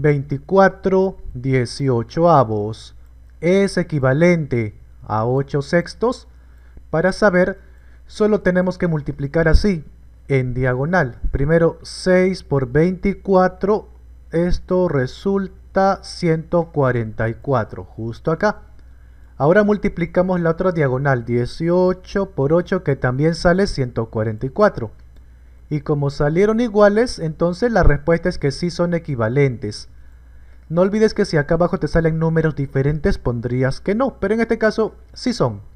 24 18avos es equivalente a 8 sextos, para saber solo tenemos que multiplicar así, en diagonal. Primero 6 por 24, esto resulta 144, justo acá. Ahora multiplicamos la otra diagonal, 18 por 8 que también sale 144. Y como salieron iguales, entonces la respuesta es que sí son equivalentes. No olvides que si acá abajo te salen números diferentes, pondrías que no, pero en este caso sí son.